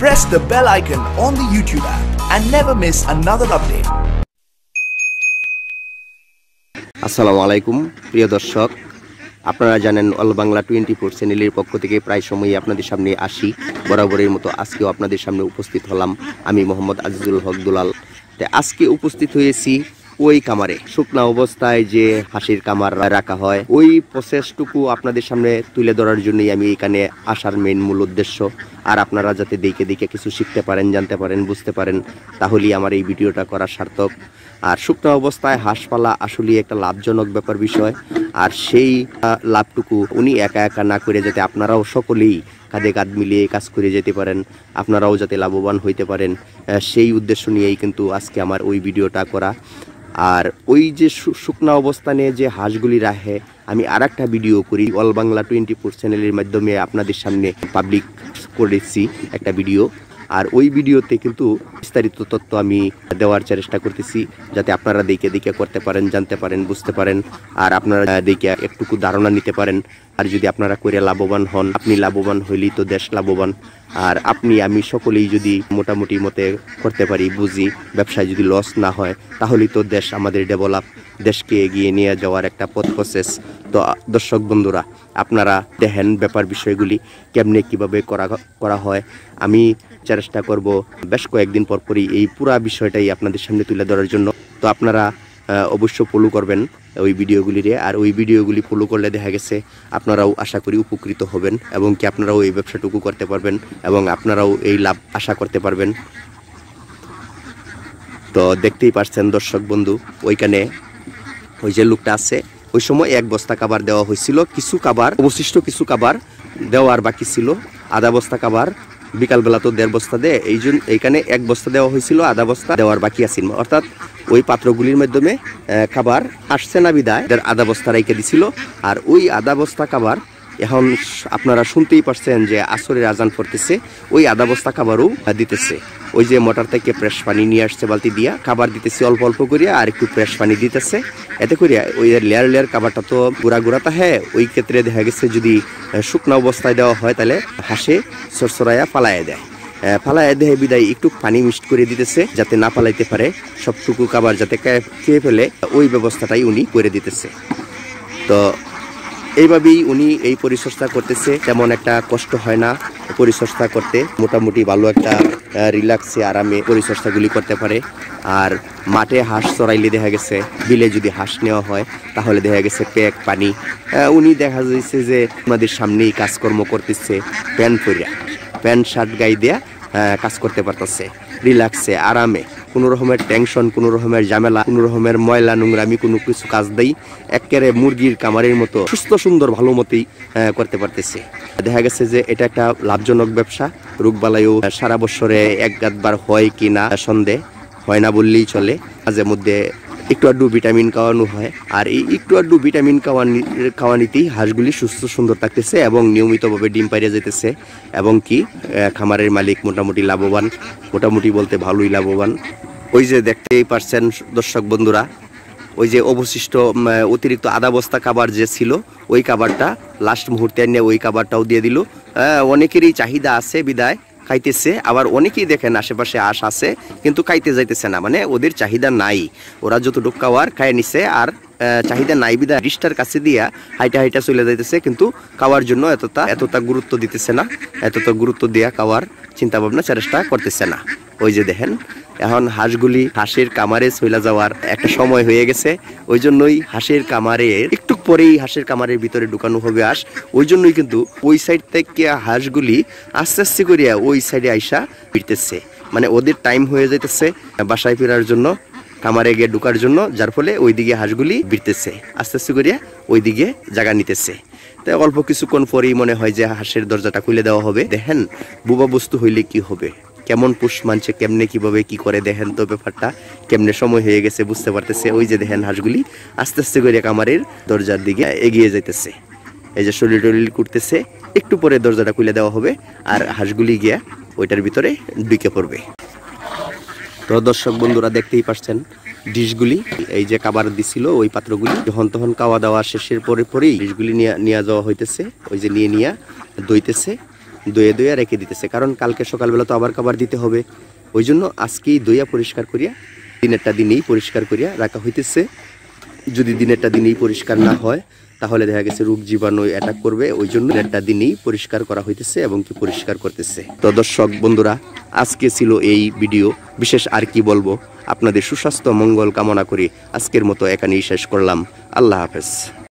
Press the bell icon on the YouTube app and never miss another update. আসসালামু আলাইকুম প্রিয় দর্শক আপনারা জানেন অল বাংলা টোয়েন্টি ফোর চ্যানেলের পক্ষ থেকে প্রায় সময়ই আপনাদের সামনে আসি বরাবরের মতো আজকেও আপনাদের সামনে উপস্থিত হলাম আমি মোহাম্মদ আজিজুল হক দুলাল আজকে উপস্থিত হয়েছি ওই কামারে শুকনা অবস্থায় যে হাসির কামার রাখা হয় ওই প্রসেসটুকু আপনাদের সামনে তুলে ধরার জন্যই আমি এখানে আসার মেন মূল উদ্দেশ্য আর আপনারা যাতে দেখে দেখে কিছু শিখতে পারেন জানতে পারেন বুঝতে পারেন তাহলেই আমার এই ভিডিওটা করা সার্থক আর শুকনা অবস্থায় হাসপালা আসলে একটা লাভজনক ব্যাপার বিষয় আর সেই লাভটুকু উনি একা একা না করে যাতে আপনারাও সকলেই কাঁধে কাঁধ মিলিয়ে কাজ করে যেতে পারেন আপনারাও যাতে লাভবান হইতে পারেন সেই উদ্দেশ্য নিয়েই কিন্তু আজকে আমার ওই ভিডিওটা করা আর ওই যে শুকনা অবস্থানে যে হাঁসগুলি রাখে আমি আর একটা ভিডিও করি অল বাংলা টোয়েন্টি ফোর চ্যানেলের মাধ্যমে আপনাদের সামনে পাবলিক করেছি একটা ভিডিও আর ওই ভিডিওতে কিন্তু বিস্তারিত তথ্য আমি দেওয়ার চেষ্টা করতেছি যাতে আপনারা দেখে দেখে করতে পারেন জানতে পারেন বুঝতে পারেন আর আপনারা দেখে একটুকু ধারণা নিতে পারেন আর যদি আপনারা করে লাভবান হন আপনি লাভবান হইলেই তো দেশ লাভবান আর আপনি আমি সকলেই যদি মোটামুটি মতে করতে পারি বুঝি ব্যবসায় যদি লস না হয় তাহলেই তো দেশ আমাদের ডেভেলপ দেশকে এগিয়ে নিয়ে যাওয়ার একটা পথ প্রসেস তো দর্শক বন্ধুরা আপনারা দেখেন ব্যাপার বিষয়গুলি কেমনে কিভাবে করা করা হয় আমি চেষ্টা করব বেশ কয়েকদিন পরপরই এই পুরা বিষয়টাই আপনাদের সামনে তুলে ধরার জন্য তো আপনারা অবশ্য ফলো করবেন ওই ভিডিওগুলিরে আর ওই ভিডিওগুলি ফলো করলে দেখা গেছে আপনারাও আশা করি উপকৃত হবেন এবং কি আপনারাও এই ব্যবসাটুকু করতে পারবেন এবং আপনারাও এই লাভ আশা করতে পারবেন তো দেখতেই পারছেন দর্শক বন্ধু ওইখানে ওই যে লোকটা আছে ওই সময় এক বস্তা কাবার দেওয়া হয়েছিল কিছু কাবার অবশিষ্ট কিছু কাবার দেওয়ার বাকি ছিল আধা বস্তা কাবার বিকালবেলা তো দেড় বস্তা দেয় এই জন্য এইখানে এক বস্তা দেওয়া হয়েছিল আধা বস্তা দেওয়ার বাকি আছে অর্থাৎ ওই পাত্রগুলির মাধ্যমে খাবার আসছে না বিদায় আধা বস্তা রেখে দিছিল আর ওই আধা বস্তা খাবার এখন আপনারা শুনতেই পারছেন যে আসরের আজান পড়তেছে ওই আধা বস্তা খাবারও দিতেছে ওই যে মোটর থেকে ফ্রেশ পানি নিয়ে আসছে বালতি দিয়া খাবার দিতেছি অল্প অল্প করিয়া আর একটু ফ্রেশ পানি দিতেছে এতে করিয়া ওই লেয়ার লেয়ার খাবারটা তো গুড়া গুড়া হ্যাঁ ওই ক্ষেত্রে দেখা গেছে যদি শুকনো অবস্থায় দেওয়া হয় তাহলে হাসে সরসরাইয়া পালাইয়া দেয় ফালায় দেহে বিদায় একটু পানি মিক্সড করে দিতেছে যাতে না পালাইতে পারে সবটুকু খাবার যাতে খেয়ে ফেলে ওই ব্যবস্থাটাই উনি করে দিতেছে তো এইভাবেই উনি এই পরিচর্যা করতেছে তেমন একটা কষ্ট হয় না পরিচর্যা করতে মোটামুটি ভালো একটা রিল্যাক্সে আরামে পরিচর্যাগুলি করতে পারে আর মাঠে হাঁস চড়াইলে দেখা গেছে বিলে যদি হাঁস নেওয়া হয় তাহলে দেখা গেছে প্যাক পানি উনি দেখা যাচ্ছে যে আমাদের সামনেই কাজকর্ম করতেছে প্যান্ট পরিয়া প্যান্ট শার্ট গাই দেয়া কাজ করতে পারতেছে রিল্যাক্সে আরামে কোনো রকমের টেনশন কোনো রকমের ঝামেলা কোনো রকমের ময়লা নোংরামি কোনো কিছু কাজ দেই একেবারে মুরগির কামারের মতো সুস্থ সুন্দর ভালো মতেই করতে পারতেছে দেখা গেছে যে এটা একটা লাভজনক ব্যবসা রোগবালাইও সারা বছরে এক গাতবার হয় কি না সন্দেহ হয় না বললেই চলে মাঝে মধ্যে একটু আড্ডু ভিটামিন খাওয়ানো হয় আর এই একটু আড্ডু ভিটামিন খাওয়ানি খাওয়ানিতেই হাঁসগুলি সুস্থ সুন্দর থাকতেছে এবং নিয়মিতভাবে ডিম পাইরে যেতেছে এবং কি খামারের মালিক মোটামুটি লাভবান মোটামুটি বলতে ভালোই লাভবান ওই যে দেখতেই পারছেন দর্শক বন্ধুরা ওই যে অবশিষ্ট অতিরিক্ত আদা বস্তা খাবার যে ছিল ওই খাবারটা লাস্ট মুহূর্তে নিয়ে ওই খাবারটাও দিয়ে দিল অনেকেরই চাহিদা আছে বিদায় খাইতেছে আবার অনেকেই দেখেন আশেপাশে আশ আছে কিন্তু খাইতে যাইতেছে না মানে ওদের চাহিদা নাই ওরা যত ডুক্কাওয়ার খাই নিছে আর চাহিদা নাই বিদা রিস্টার কাছে দিয়া হাইটা হাইটা চলে যাইতেছে কিন্তু খাওয়ার জন্য এতটা এতটা গুরুত্ব দিতেছে না এতটা গুরুত্ব দিয়া খাওয়ার চিন্তা ভাবনা চেষ্টা করতেছে না ওই যে দেখেন এখন হাঁসগুলি হাঁসের কামারে চইলা যাওয়ার একটা সময় হয়ে গেছে ওই জন্যই হাঁসের কামারে একটু পরেই হাঁসের কামারের ভিতরে ঢুকানো হবে হাঁস ওই জন্যই কিন্তু ওই সাইড থেকে হাঁসগুলি আস্তে আস্তে করিয়া ওই সাইডে আইসা ফিরতেছে মানে ওদের টাইম হয়ে যাইতেছে বাসায় ফেরার জন্য কামারে গিয়ে ঢুকার জন্য যার ফলে ওইদিকে হাঁসগুলি বিড়তেছে আস্তে আস্তে করিয়া ওইদিকে জায়গা নিতেছে তাই অল্প কিছুক্ষণ পরেই মনে হয় যে হাঁসের দরজাটা খুলে দেওয়া হবে দেখেন বুবা বস্তু হইলে কি হবে কেমন পুষ মানছে কেমনে কিভাবে কি করে দেখেন তো ব্যাপারটা কেমনে সময় হয়ে গেছে বুঝতে পারতেছে ওই যে দেখেন হাঁসগুলি আস্তে আস্তে করে কামারের দরজার দিকে এগিয়ে যাইতেছে এই যে শরীর টরিল করতেছে একটু পরে দরজাটা খুলে দেওয়া হবে আর হাঁসগুলি গিয়া ওইটার ভিতরে ঢুকে পড়বে তো দর্শক বন্ধুরা দেখতেই পাচ্ছেন ডিশগুলি এই যে কাবার দিছিল ওই পাত্রগুলি যখন তখন খাওয়া দাওয়া শেষের পরে পরেই ডিশগুলি নিয়ে নিয়ে যাওয়া হইতেছে ওই যে নিয়ে নিয়ে দইতেছে দইয়ে দইয়া রেখে দিতেছে কারণ কালকে সকালবেলা তো আবার খাবার দিতে হবে ওই জন্য আজকেই দইয়া পরিষ্কার করিয়া দিনেরটা দিনেই পরিষ্কার করিয়া রাখা হইতেছে যদি দিনেরটা দিনেই পরিষ্কার না হয় তাহলে দেখা গেছে রোগ জীবাণু অ্যাটাক করবে ওই জন্য দিনেরটা দিনেই পরিষ্কার করা হইতেছে এবং কি পরিষ্কার করতেছে তো দর্শক বন্ধুরা আজকে ছিল এই ভিডিও বিশেষ আর কি বলবো আপনাদের সুস্বাস্থ্য মঙ্গল কামনা করে আজকের মতো এখানেই শেষ করলাম আল্লাহ হাফেজ